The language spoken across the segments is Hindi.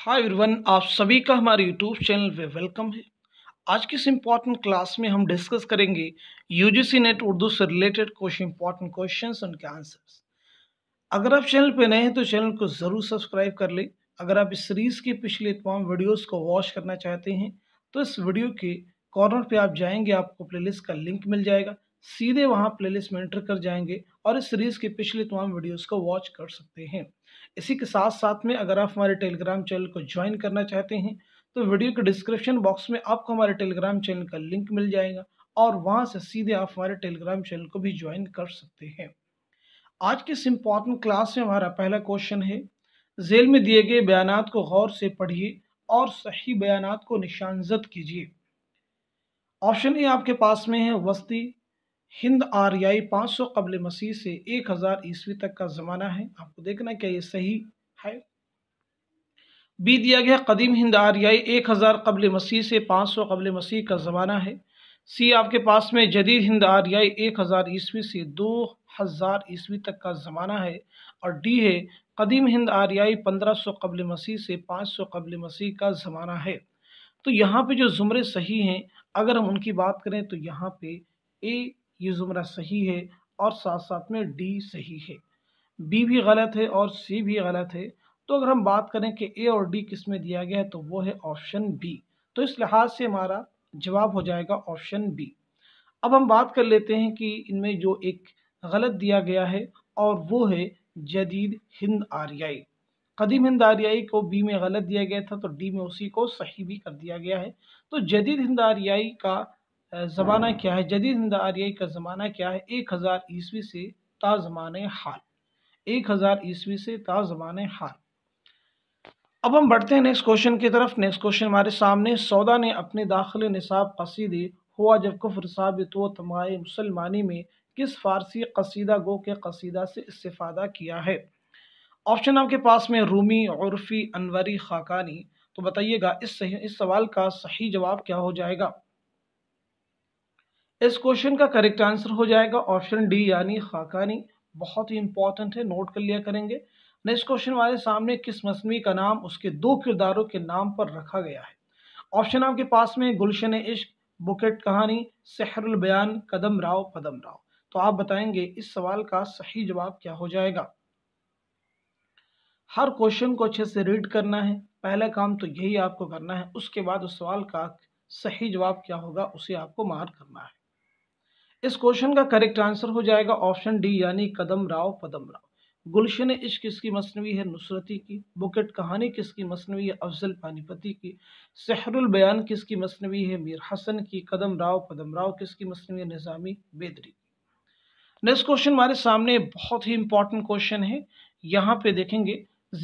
हाय एवरीवन आप सभी का हमारे यूट्यूब चैनल पे वेलकम है आज की इस इम्पॉर्टेंट क्लास में हम डिस्कस करेंगे यूजीसी नेट उर्दू से रिलेटेड कुछ इम्पॉर्टेंट क्वेश्चंस उनके आंसर्स अगर आप चैनल पे नए हैं तो चैनल को ज़रूर सब्सक्राइब कर लें अगर आप इस सीरीज़ के पिछले तमाम वीडियोज़ को वॉच करना चाहते हैं तो इस वीडियो के कॉर्नर पर आप जाएंगे आपको प्ले का लिंक मिल जाएगा सीधे वहाँ प्ले में एंटर कर जाएंगे और इस सीरीज़ के पिछले तमाम वीडियोज़ को वॉच कर सकते हैं इसी के साथ साथ में अगर आप हमारे टेलीग्राम चैनल को ज्वाइन करना चाहते हैं तो वीडियो के डिस्क्रिप्शन बॉक्स में आपको हमारे टेलीग्राम चैनल का लिंक मिल जाएगा और वहाँ से सीधे आप हमारे टेलीग्राम चैनल को भी ज्वाइन कर सकते हैं आज के इस इम्पॉर्टेंट क्लास में हमारा पहला क्वेश्चन है जेल में दिए गए बयान को गौर से पढ़िए और सही बयान को निशानजद कीजिए ऑप्शन ए आपके पास में है वस्ती हिंद आर्याई 500 कबल मसीह से 1000 ईस्वी तक का ज़माना है आपको देखना क्या ये सही है बी दिया गया कदीम हिंद आर्याई 1000 कबल मसीह से 500 कबल मसीह का ज़माना है सी आपके पास में जदीद हिंद आर्याई 1000 ईस्वी से 2000 ईस्वी तक का ज़माना है और डी है कदीम हिंद आर्याई 1500 कबल मसीह से 500 कबल मसीह का ज़माना है तो यहाँ पे जो ज़ुमरे सही हैं अगर हम उनकी बात करें तो यहाँ पे ए ये ज़ुमरा सही है और साथ साथ में डी सही है बी भी गलत है और सी भी गलत है तो अगर हम बात करें कि ए और डी किस में दिया गया है तो वो है ऑप्शन बी तो इस लिहाज से हमारा जवाब हो जाएगा ऑप्शन बी अब हम बात कर लेते हैं कि इनमें जो एक गलत दिया गया है और वो है जदीद हिंद आर्याई कदीम हिंद आर्याई को बी में गलत दिया गया था तो डी में उसी को सही भी कर दिया गया है तो जदीद हिंद आर्याई का ज़माना क्या है जदीद हिंद आरियाई का ज़माना क्या है एक हज़ार ईस्वी से ता ज़मान हाल एक हज़ार ईस्वी से ता ज़मान हाल अब हम बढ़ते हैं नेक्स्ट क्वेश्चन की तरफ नेक्स्ट क्वेश्चन हमारे सामने सौदा ने अपने दाखिल निसाब कसीदे हुआ जब कुफर साबित व तमाय तो मुसलमानी में किस फ़ारसी कसीदा गो के कसीदा से इस्तादा किया है ऑप्शन आपके पास में रूमी उर्फ़ी अनवरी खाकानी तो बताइएगा इस सही इस सवाल का सही जवाब क्या हो जाएगा इस क्वेश्चन का करेक्ट आंसर हो जाएगा ऑप्शन डी यानी खाकानी बहुत ही इंपॉर्टेंट है नोट कर लिया करेंगे नेक्स्ट क्वेश्चन हमारे सामने किस मसनवी का नाम उसके दो किरदारों के नाम पर रखा गया है ऑप्शन आपके पास में गुलशन इश्क बुकेट कहानी सहरुल बयान कदम राव कदम राव तो आप बताएंगे इस सवाल का सही जवाब क्या हो जाएगा हर क्वेश्चन को अच्छे से रीड करना है पहला काम तो यही आपको करना है उसके बाद उस सवाल का सही जवाब क्या होगा उसे आपको मार करना है इस क्वेश्चन का करेक्ट आंसर हो जाएगा ऑप्शन डी यानी कदम राव पदम राव गुलशन इश्क किसकी मसनवी है नुसरती की बुकेट कहानी किसकी मसनवी है अफजल पानीपति की सहरुल बयान किसकी मसनवी है मीर हसन की कदम राव पदम राव किसकी मसनवी है निज़ामी बेदरी नेक्स्ट क्वेश्चन हमारे सामने बहुत ही इंपॉर्टेंट क्वेश्चन है यहाँ पे देखेंगे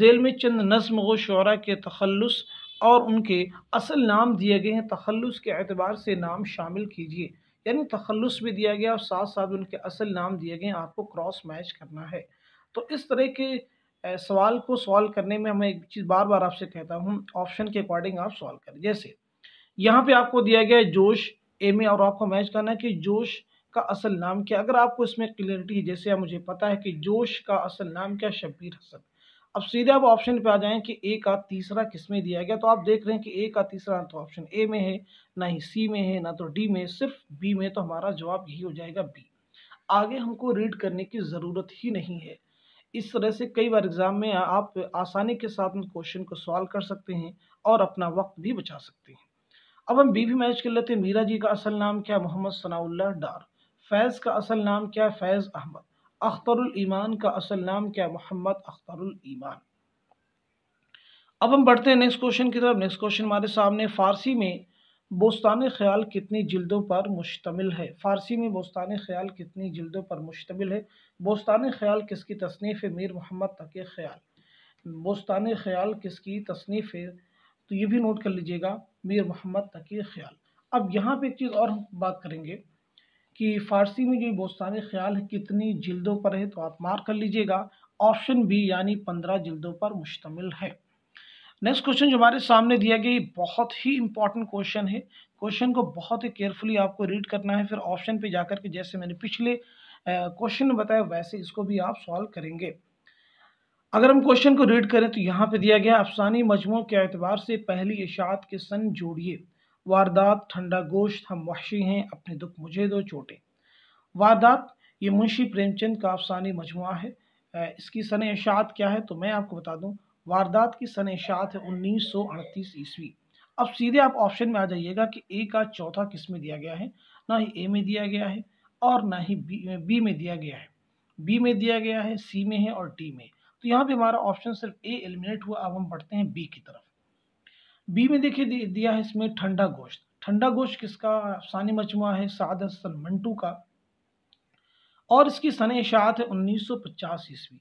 जेल में चंद नज्म व शरा के तखलस और उनके असल नाम दिए गए हैं तखलस के अतबार से नाम शामिल कीजिए यानी तखलस भी दिया गया और साथ साथ उनके असल नाम दिए गए आपको क्रॉस मैच करना है तो इस तरह के सवाल को सॉल्व करने में मैं एक चीज़ बार बार आपसे कहता हूँ ऑप्शन के अकॉर्डिंग आप सॉल्व करें जैसे यहाँ पे आपको दिया गया है जोश एम में और आपको मैच करना है कि जोश का असल नाम क्या अगर आपको इसमें क्लियरिटी जैसे मुझे पता है कि जोश का असल नाम क्या शब्बीर हसन अब सीधे आप ऑप्शन पे आ जाएं कि ए का तीसरा किसमें दिया गया तो आप देख रहे हैं कि ए का तीसरा तो ऑप्शन ए में है ना ही सी में है ना तो डी में सिर्फ बी में तो हमारा जवाब यही हो जाएगा बी आगे हमको रीड करने की ज़रूरत ही नहीं है इस तरह से कई बार एग्ज़ाम में आप आसानी के साथ में क्वेश्चन को सॉल्व कर सकते हैं और अपना वक्त भी बचा सकते हैं अब हम बी भी मैच कर लेते हैं मीरा जी का असल नाम क्या मोहम्मद सनाउल्ला डार फैज़ का असल नाम क्या है फैज़ अहमद अख्तरुल ईमान का असल नाम क्या मोहम्मद अख्तरुल ईमान अब हम बढ़ते हैं नेक्स्ट क्वेश्चन की तरफ नेक्स्ट क्वेश्चन हमारे सामने फ़ारसी में बोस्तान ख्याल कितनी जिल्दों पर मुश्तमिल है फ़ारसी में बोस्तान ख्याल कितनी जिल्दों पर मुश्तमिल है बोस्तान ख्याल किसकी तसनीफ़ है मीर मोहम्मद तक ख्याल बोस्तान ख्याल किसकी तसनीफ़ है तो ये भी नोट कर लीजिएगा मीर मोहम्मद तक ख्याल अब यहाँ पे एक चीज़ और बात करेंगे कि फ़ारसी में जो बहुत सारे ख्याल है कितनी जिल्दों पर है तो आप मार्क कर लीजिएगा ऑप्शन बी यानी पंद्रह जिल्दों पर मुश्तमिल है नेक्स्ट क्वेश्चन जो हमारे सामने दिया गया बहुत ही इंपॉर्टेंट क्वेश्चन है क्वेश्चन को बहुत ही केयरफुली आपको रीड करना है फिर ऑप्शन पे जाकर के जैसे मैंने पिछले क्वेश्चन बताया वैसे इसको भी आप सॉल्व करेंगे अगर हम क्वेश्चन को रीड करें तो यहाँ पे दिया गया अफसानी मजमू के अतबार से पहली इशात के सन जोड़िए वारदात ठंडा गोश्त हम वहशी हैं अपने दुख मुझे दो चोटे वारदात ये मुंशी प्रेमचंद का अफसानी मजमु है इसकी सन इशात क्या है तो मैं आपको बता दूं वारदात की सन इशात है उन्नीस सौ अड़तीस ईस्वी अब सीधे आप ऑप्शन में आ जाइएगा कि ए का चौथा किस में दिया गया है ना ही ए में दिया गया है और ना ही बी बी में दिया गया है बी में दिया गया है सी में है और डी में तो यहाँ पे हमारा ऑप्शन सिर्फ ए एलिमिनेट हुआ अब हम बढ़ते हैं बी की तरफ बी में देखिए दिया है इसमें ठंडा गोश्त ठंडा गोश्त किसका अफसानी मजमुआ है साद हसन मंटू का और इसकी सन इशात है उन्नीस सौ पचास ईस्वी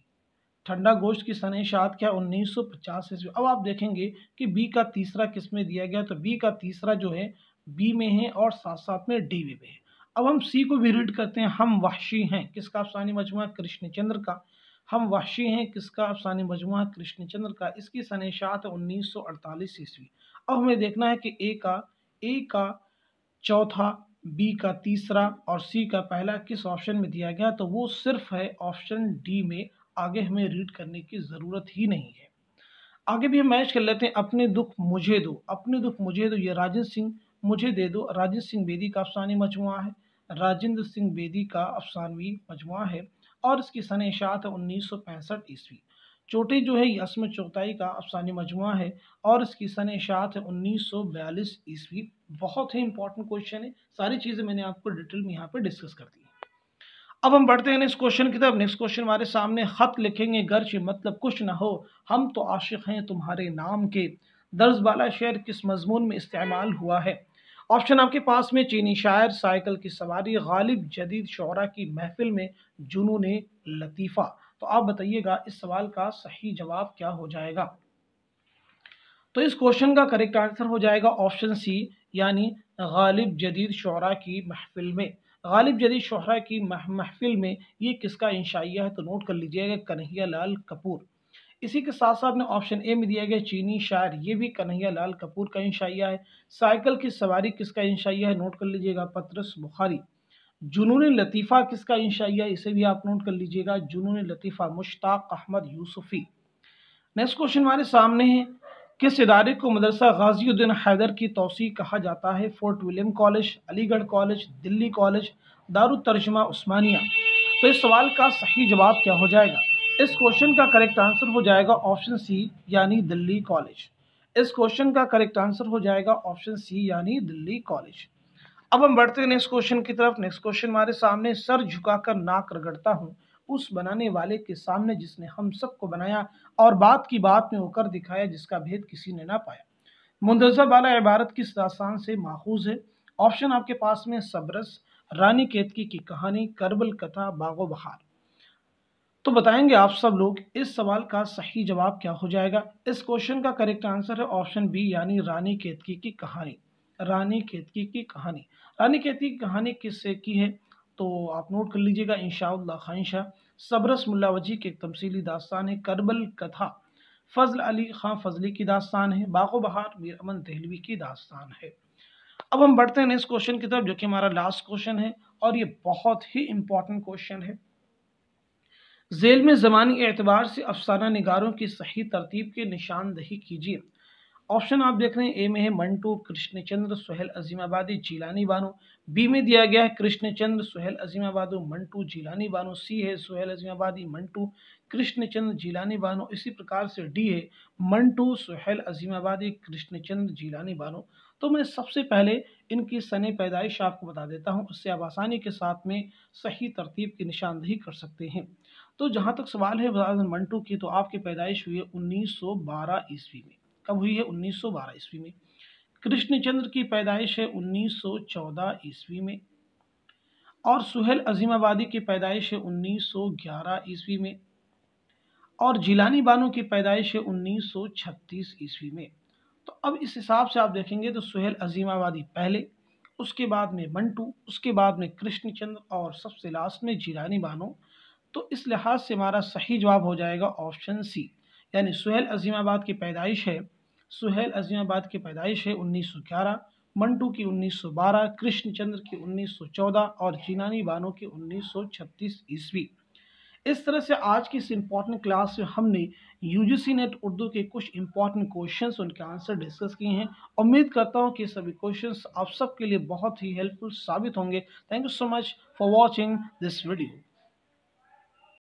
ठंडा गोश्त की सन इशात क्या उन्नीस सौ पचास ईस्वी अब आप देखेंगे कि बी का तीसरा किस में दिया गया तो बी का तीसरा जो है बी में है और साथ साथ में डी में है अब हम सी को भी रीड करते हैं हम वाशी हैं किसका अफसानी मजमुआ कृष्णचंद्र का हम वाशी हैं किसका अफसानी मजमुआ कृष्णचंद्र का इसकी सन इशात है उन्नीस सौ अड़तालीस ईस्वी अब हमें देखना है कि ए का ए का चौथा बी का तीसरा और सी का पहला किस ऑप्शन में दिया गया तो वो सिर्फ है ऑप्शन डी में आगे हमें रीड करने की ज़रूरत ही नहीं है आगे भी हम मैच कर लेते हैं अपने दुख मुझे दो अपने दुख मुझे दो ये राजेंद्र सिंह मुझे दे दो राजेंद्र सिंह बेदी का अफसानी मजमुआ है राजेंद्र सिंह बेदी का अफसानवी मजमुआ है और इसकी सन इशात है उन्नीस ईस्वी चोटी जो है यसम चौथाई का अफसानी मजमु है और इसकी सन शात है उन्नीस सौ बयालीस ईस्वी बहुत ही इंपॉर्टेंट क्वेश्चन है सारी चीज़ें मैंने आपको डिटेल में यहाँ पर डिस्कस कर दी अब हम बढ़ते हैं इस क्वेश्चन की तरफ नेक्स्ट क्वेश्चन हमारे सामने खत लिखेंगे गर्च मतलब कुछ ना हो हम तो आशिक हैं तुम्हारे नाम के दर्ज बाला शेर किस मजमून में इस्तेमाल हुआ है ऑप्शन आपके पास में चीनी शायर साइकिल की सवारी गालिब जदीद शहरा की महफिल में ने लतीफ़ा तो आप बताइएगा इस सवाल का सही जवाब क्या हो जाएगा तो इस क्वेश्चन का करेक्ट आंसर हो जाएगा ऑप्शन सी यानी गालिब जदीद शहरा की महफिल में गालिब जदीद शहरा की महफिल में ये किसका इंशाइया है तो नोट कर लीजिएगा कन्हैया लाल कपूर इसी के साथ साथ ने ऑप्शन ए में दिया गया चीनी शायर ये भी कन्हैया लाल कपूर का इंशाइया है साइकिल की सवारी किसका इंशाइया है नोट कर लीजिएगा पत्रस बुखारी जुनून लतीफ़ा किसका इंशाइया इसे भी आप नोट कर लीजिएगा जुनून लतीफ़ा मुश्ताक अहमद यूसुफ़ी नेक्स्ट क्वेश्चन हमारे सामने है किस इदारे को मदरसा गाजीउद्दीन हैदर की तोसी कहा जाता है Fort William college Aligarh college Delhi college तर्जमा उस्मानिया तो इस सवाल का सही जवाब क्या हो जाएगा इस क्वेश्चन का करेक्ट आंसर हो जाएगा ऑप्शन सी यानी दिल्ली कॉलेज इस क्वेश्चन का करेक्ट आंसर हो जाएगा ऑप्शन सी यानी दिल्ली कॉलेज अब हम बढ़ते हैं नेक्स्ट क्वेश्चन की तरफ नेक्स्ट क्वेश्चन हमारे सामने सर झुकाकर नाक रगड़ता हूँ उस बनाने वाले के सामने जिसने हम सबको बनाया और बात की बात में होकर दिखाया जिसका भेद किसी ने ना पाया मुंदजा वाला इबारत किस दास्तान से माखूज है ऑप्शन आपके पास में सबरस रानी केतकी की कहानी करबल कथा बागो बहार तो बताएंगे आप सब लोग इस सवाल का सही जवाब क्या हो जाएगा इस क्वेश्चन का करेक्ट आंसर है ऑप्शन बी यानी रानी केतकी की कहानी रानी केतकी की कहानी रानी केतकी की कहानी किससे की है तो आप नोट कर लीजिएगा इनशाला खान शाह सबरस मुलावजी की एक तमसीली दास्तान है करबल कथा फजल अली खां फजली की दास्तान है बागो बहार मीर अमन दहलवी की दास्तान है अब हम बढ़ते हैं इस क्वेश्चन की तरफ जो कि हमारा लास्ट क्वेश्चन है और ये बहुत ही इम्पोर्टेंट क्वेश्चन है जेल में ज़मानी एतबार से अफसाना निगारों की सही तरतीब की निशानदही कीजिए ऑप्शन आप देख रहे हैं ए में है मंटू कृष्णचंद्र सुहेल अजीमाबादी जीलानी बानो बी में दिया गया है कृष्णचंद्र सुहेल अजीमाबादो मंटू जीलानी बानो सी है सुहेल अजीमाबादी मंटू कृष्णचंद्र जीलानी बानो इसी प्रकार से डी है मंटू सुहेल अजीमाबादी कृष्णचंद्र जीलानी बानो तो मैं सबसे पहले इनकी सन पैदाइश आपको बता देता हूँ उससे आप आसानी के साथ में सही तरतीब की निशानदही कर सकते हैं तो जहाँ तक सवाल है मंटू की तो आपकी पैदाइश हुई है उन्नीस सौ बारह ईस्वी में कब हुई है 1912 ईस्वी में कृष्णचंद्र की पैदाइश है 1914 ईस्वी में और सुहेल अजीमाबादी की पैदाइश है 1911 ईस्वी में और जिलानी बानो की पैदाइश है 1936 ईस्वी में तो अब इस हिसाब से आप देखेंगे तो सुहेल अजीमाबादी पहले उसके बाद में मंटू उसके बाद में कृष्णचंद्र और सबसे लास्ट में जिलानी बानो तो इस लिहाज से हमारा सही जवाब हो जाएगा ऑप्शन सी यानी सुहेल अजीमाबाद की पैदाइश है सुहेल अजीमाबाद की पैदाइश है ग्यारह मंटू की 1912, कृष्णचंद्र की 1914 और चीनानी बानो की 1936 ईस्वी इस तरह से आज की इस इम्पॉर्टेंट क्लास में हमने यू सी नेट उर्दू के कुछ इम्पॉर्टेंट क्वेश्चन उनके आंसर डिस्कस किए हैं उम्मीद करता हूँ कि सभी क्वेश्चन आप सबके लिए बहुत ही हेल्पफुल साबित होंगे thank you so much for watching this video